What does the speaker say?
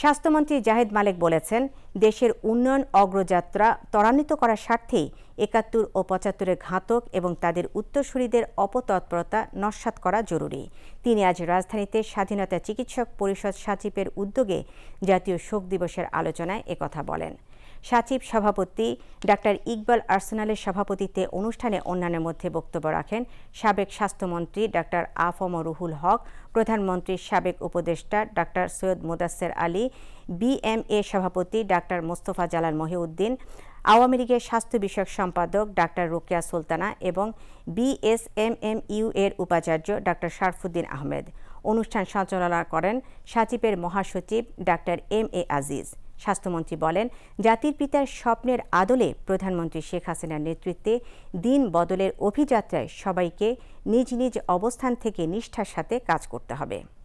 স্বাস্থ্যমন্ত্রী জাহেদ মালেক বলেছেন দেশের উন্নয়ন অগ্রযাত্রা ত্বরান্বিত করার স্বার্থেই একাত্তর ও পঁচাত্তরের ঘাতক এবং তাদের উত্তরসূরিদের অপতৎপরতা নস্বাত করা জরুরি তিনি আজ রাজধানীতে স্বাধীনতা চিকিৎসক পরিষদ সাচিবের উদ্যোগে জাতীয় শোক দিবসের আলোচনায় একথা বলেন সাচিব সভাপতি ডাক্তার ইকবাল আর্সেনালের সভাপতিত্বে অনুষ্ঠানে অন্যান্যের মধ্যে বক্তব্য রাখেন সাবেক স্বাস্থ্যমন্ত্রী ডাক্তার আফম রুহুল হক প্রধানমন্ত্রীর সাবেক উপদেষ্টা ডাক্তার সৈয়দ মোদাসের আলী বিএমএ সভাপতি ডাক্তার মোস্তফা জালাল মহিউদ্দিন আওয়ামী লীগের স্বাস্থ্য বিষয়ক সম্পাদক ডাক্তার রোকিয়া সুলতানা এবং বিএসএমএমইউ এর উপাচার্য ডাক্তার শারফুদ্দিন আহমেদ অনুষ্ঠান সঞ্চালনা করেন সাচিবের মহাসচিব ডাক্তার এম এ আজিজ স্বাস্থ্যমন্ত্রী বলেন জাতির পিতার স্বপ্নের আদলে প্রধানমন্ত্রী শেখ হাসিনার নেতৃত্বে দিন বদলের অভিযাত্রায় সবাইকে নিজ নিজ অবস্থান থেকে নিষ্ঠার সাথে কাজ করতে হবে